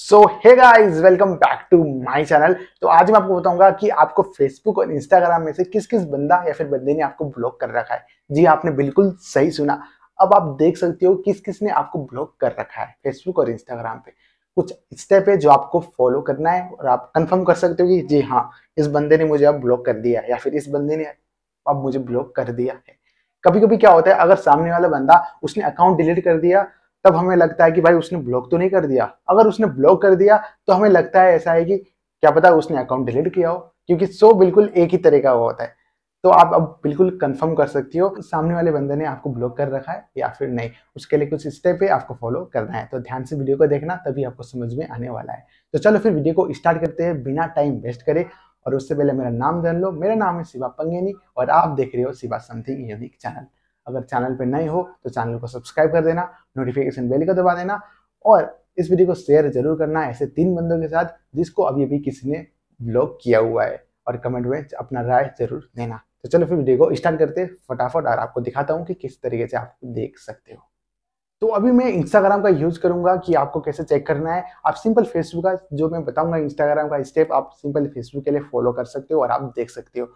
so hey guys welcome back to my channel तो आज मैं आपको बताऊंगा कि आपको फेसबुक और इंस्टाग्राम में से किस किस बंदा या फिर बंदे ने आपको ब्लॉक कर रखा है जी आपने बिल्कुल सही सुना अब आप देख सकते हो किस किस ने आपको ब्लॉक कर रखा है फेसबुक और इंस्टाग्राम पे कुछ स्टेप है जो आपको फॉलो करना है और आप कन्फर्म कर सकते हो कि जी हाँ इस बंदे ने मुझे अब ब्लॉक कर दिया या फिर इस बंदे ने अब मुझे ब्लॉक कर दिया है कभी कभी क्या होता है अगर सामने वाला बंदा उसने अकाउंट डिलीट कर दिया तब हमें लगता है कि भाई उसने ब्लॉक तो नहीं कर दिया अगर उसने ब्लॉक कर दिया तो हमें लगता है ऐसा है कि क्या पता उसने अकाउंट डिलीट किया हो क्योंकि सो बिल्कुल एक ही तरह का होता है तो आप अब बिल्कुल कंफर्म कर सकती हो सामने वाले बंदे ने आपको ब्लॉक कर रखा है या फिर नहीं उसके लिए कुछ स्टेप है आपको फॉलो करना है तो ध्यान से वीडियो को देखना तभी आपको समझ में आने वाला है तो चलो फिर वीडियो को स्टार्ट करते हैं बिना टाइम वेस्ट करे और उससे पहले मेरा नाम जान लो मेरा नाम है शिवा पंगेनी और आप देख रहे हो शिवा समथिंग यूनिक चैनल अगर चैनल पर नए हो तो चैनल को सब्सक्राइब कर देना नोटिफिकेशन बेल को दबा देना और इस वीडियो को शेयर जरूर करना ऐसे तीन बंदों के साथ जिसको अभी अभी किसी ने ब्लॉग किया हुआ है और कमेंट में अपना राय जरूर देना तो चलो फिर वीडियो को स्टार्ट करते फटाफट और आपको दिखाता हूँ कि किस तरीके से आप देख सकते हो तो अभी मैं इंस्टाग्राम का यूज करूंगा कि आपको कैसे चेक करना है आप सिंपल फेसबुक का जो मैं बताऊंगा इंस्टाग्राम का स्टेप आप सिंपल फेसबुक के लिए फॉलो कर सकते हो और आप देख सकते हो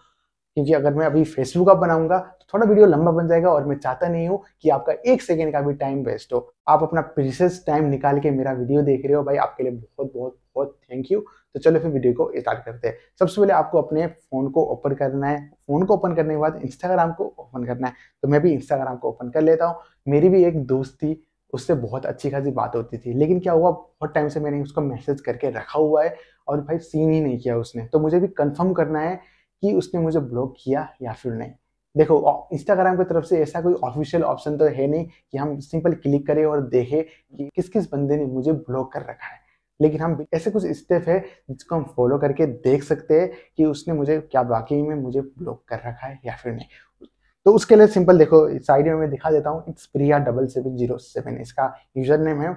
क्योंकि अगर मैं अभी फेसबुक ऐप बनाऊंगा तो थोड़ा वीडियो लंबा बन जाएगा और मैं चाहता नहीं हूँ कि आपका एक सेकेंड का भी टाइम वेस्ट हो आप अपना प्रीसियस टाइम निकाल के मेरा वीडियो देख रहे हो भाई आपके लिए बहुत बहुत बहुत थैंक यू तो चलो फिर वीडियो को स्टार्ट करते हैं सबसे पहले आपको अपने फ़ोन को ओपन करना है फ़ोन को ओपन करने के बाद इंस्टाग्राम को ओपन करना है तो मैं भी इंस्टाग्राम को ओपन कर लेता हूँ मेरी भी एक दोस्त थी उससे बहुत अच्छी खासी बात होती थी लेकिन क्या हुआ बहुत टाइम से मैंने उसको मैसेज करके रखा हुआ है और भाई सीन ही नहीं किया उसने तो मुझे भी कंफर्म करना है कि उसने मुझे ब्लॉक किया या फिर नहीं देखो इंस्टाग्राम की तरफ से ऐसा कोई ऑफिशियल ऑप्शन तो है नहीं कि हम सिंपल क्लिक करें और देखें कि किस किस बंदे ने मुझे ब्लॉक कर रखा है लेकिन हम ऐसे कुछ स्टेप है जिसको हम फॉलो करके देख सकते हैं कि उसने मुझे क्या वाकई में मुझे ब्लॉक कर रखा है या फिर नहीं तो उसके लिए सिंपल देखो इस साइड में मैं दिखा देता हूँ it's Priya double seven zero seven इसका यूजर नेम है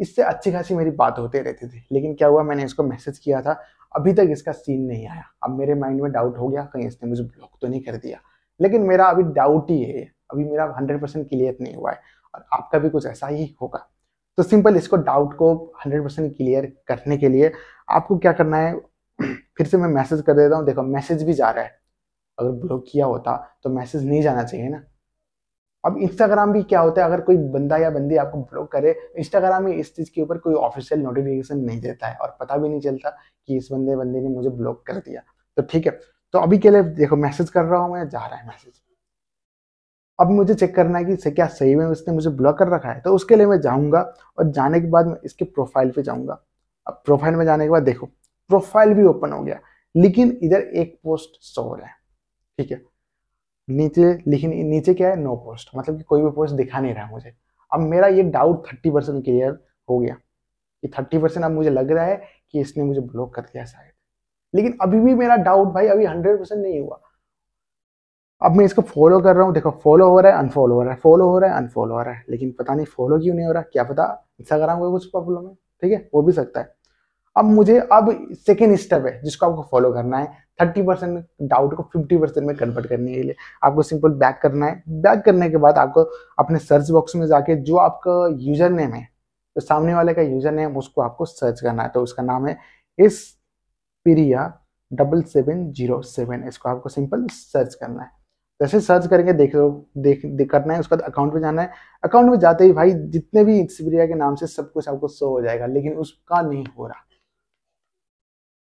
इससे अच्छी खासी मेरी बात होते रहती थी लेकिन क्या हुआ मैंने इसको मैसेज किया था अभी तक इसका सीन नहीं आया अब मेरे माइंड में डाउट हो गया कहीं इसने मुझे ब्लॉक तो नहीं कर दिया लेकिन मेरा अभी डाउट ही है अभी मेरा हंड्रेड परसेंट क्लियर नहीं हुआ है और आपका भी कुछ ऐसा ही होगा तो सिंपल इसको डाउट को हंड्रेड परसेंट क्लियर करने के लिए आपको क्या करना है फिर से मैं मैसेज कर देता हूँ देखो मैसेज भी जा रहा है अगर ब्लॉक किया होता तो मैसेज नहीं जाना चाहिए ना अब इंस्टाग्राम भी क्या होता है अगर कोई बंदा या बंदी आपको ब्लॉक करे इंस्टाग्राम में इस चीज़ के ऊपर कोई ऑफिशियल नोटिफिकेशन नहीं देता है और पता भी नहीं चलता कि इस बंदे बंदे ने मुझे ब्लॉक कर दिया तो ठीक है तो अभी के लिए देखो मैसेज कर रहा हूँ मैं जा रहा है मैसेज अब मुझे चेक करना है कि क्या सही में उसने मुझे ब्लॉक कर रखा है तो उसके लिए मैं जाऊँगा और जाने के बाद इसके प्रोफाइल पर जाऊँगा अब प्रोफाइल में जाने के बाद देखो प्रोफाइल भी ओपन हो गया लेकिन इधर एक पोस्ट सो रहा है ठीक है नीचे लिखी नीचे क्या है नो पोस्ट मतलब कि कोई भी पोस्ट दिखा नहीं रहा मुझे अब मेरा ये डाउट थर्टी परसेंट क्लियर हो गया कि थर्टी परसेंट अब मुझे लग रहा है कि इसने मुझे ब्लॉक कर दिया शायद लेकिन अभी भी मेरा डाउट भाई अभी हंड्रेड परसेंट नहीं हुआ अब मैं इसको फॉलो कर रहा हूँ देखो फॉलो हो रहा है अनफॉलो हो रहा है फॉलो हो रहा है अनफॉलो हो रहा है लेकिन पता नहीं फॉलो क्यों नहीं हो रहा क्या पता इंस्टाग्राम का कुछ प्रॉब्लम है ठीक है हो भी सकता है अब मुझे अब सेकेंड स्टेप है जिसको आपको फॉलो करना है थर्टी परसेंट डाउट को फिफ्टी परसेंट में कन्वर्ट करने के लिए आपको सिंपल बैक करना है बैक करने के बाद आपको अपने सर्च बॉक्स में जाके जो आपका यूजर नेम है तो सामने वाले का यूजर नेम उसको आपको सर्च करना है तो उसका नाम है इस Priya double seven zero seven इसको आपको सिंपल सर्च करना है जैसे तो सर्च करके देख लो देख, देख करना है उसके बाद अकाउंट में जाना है अकाउंट में जाते ही भाई जितने भी इंस्प्रिया के नाम से सब कुछ आपको शो हो जाएगा लेकिन उसका नहीं हो रहा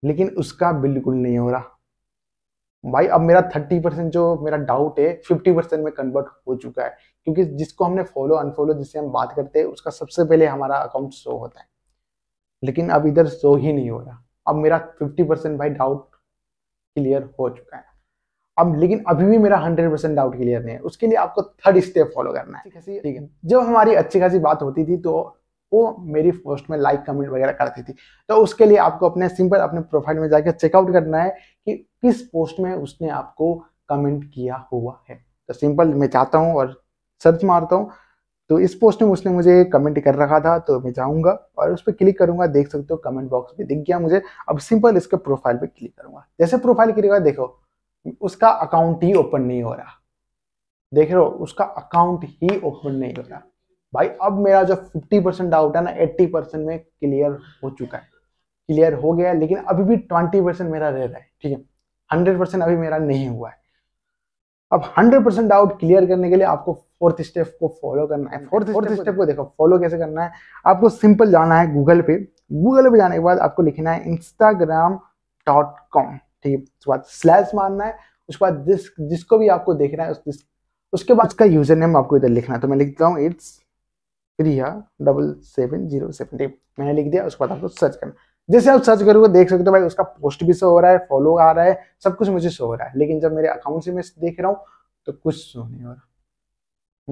लेकिन उसका बिल्कुल नहीं हो रहा भाई अब मेरा थर्टी परसेंट जो मेरा डाउट है फिफ्टी परसेंट में कन्वर्ट हो चुका है क्योंकि जिसको हमने फॉलो अनफॉलो जिससे हम बात करते हैं उसका सबसे पहले हमारा अकाउंट शो होता है लेकिन अब इधर शो ही नहीं हो रहा अब मेरा फिफ्टी परसेंट भाई डाउट क्लियर हो चुका है अब लेकिन अभी भी मेरा हंड्रेड परसेंट डाउट क्लियर नहीं है उसके लिए आपको थर्ड स्टेप फॉलो करना है ठीक है जब हमारी अच्छी खासी बात होती थी तो वो मेरी पोस्ट में लाइक कमेंट वगैरह करती थी तो उसके लिए आपको अपने सिंपल अपने प्रोफाइल में जाकर चेकआउट करना है कि किस पोस्ट में उसने आपको कमेंट किया हुआ है तो सिंपल मैं चाहता हूँ और सर्च मारता हूँ तो इस पोस्ट में उसने मुझे कमेंट कर रखा था तो मैं जाऊँगा और उस पर क्लिक करूंगा देख सकते हो कमेंट बॉक्स में दिख गया मुझे अब सिंपल इसके प्रोफाइल पर क्लिक करूंगा जैसे प्रोफाइल क्लिक देखो उसका अकाउंट ही ओपन नहीं हो रहा देख रहे हो उसका अकाउंट ही ओपन नहीं हो रहा भाई अब मेरा जो 50 परसेंट डाउट है ना 80 परसेंट में क्लियर हो चुका है क्लियर हो गया है लेकिन अभी भी 20 परसेंट मेरा रह रहा है ठीक है 100 परसेंट अभी मेरा नहीं हुआ है अब 100 परसेंट डाउट क्लियर करने के लिए आपको फोर्थ स्टेप को फॉलो करना है फोर्थ फोर्थ स्टेप को देखो फॉलो कैसे करना है आपको सिंपल जाना है गूगल पे गूगल पे जाने के बाद आपको लिखना है इंस्टाग्राम डॉट कॉम ठीक है उसके बाद स्लैश मारना है उसके बाद जिस जिसको भी आपको देखना है उस, उसके बाद उसका यूजर नेम आपको इधर लिखना है तो मैं लिखता हूँ it's Riya double seven zero seventy मैंने लिख दिया उसके बाद आपको सर्च करना जैसे आप सर्च करोगे देख सकते हो भाई उसका पोस्ट भी शो हो रहा है फॉलो आ रहा है सब कुछ मुझे शो हो रहा है लेकिन जब मेरे अकाउंट से मैं देख रहा हूँ तो कुछ शो नहीं हो रहा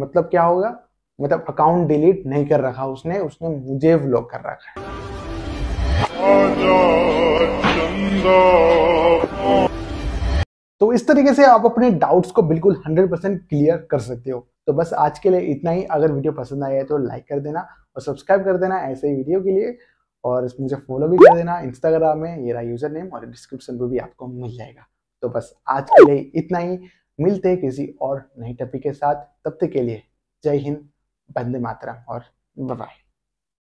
मतलब क्या होगा मतलब अकाउंट डिलीट नहीं कर रखा उसने उसने मुझे ब्लॉक कर रखा है तो इस तरीके से आप अपने डाउट्स को बिल्कुल 100% क्लियर कर सकते हो तो बस आज के लिए इतना ही अगर वीडियो पसंद आया है तो लाइक कर देना और सब्सक्राइब कर देना ऐसे ही वीडियो के लिए और मुझे फॉलो भी कर देना इंस्टाग्राम में मेरा यूज़र नेम और डिस्क्रिप्शन में भी आपको मिल जाएगा तो बस आज के लिए इतना ही मिलते हैं किसी और नई टॉपिक के साथ तब तक के लिए जय हिंद बंदे मातरम और बाय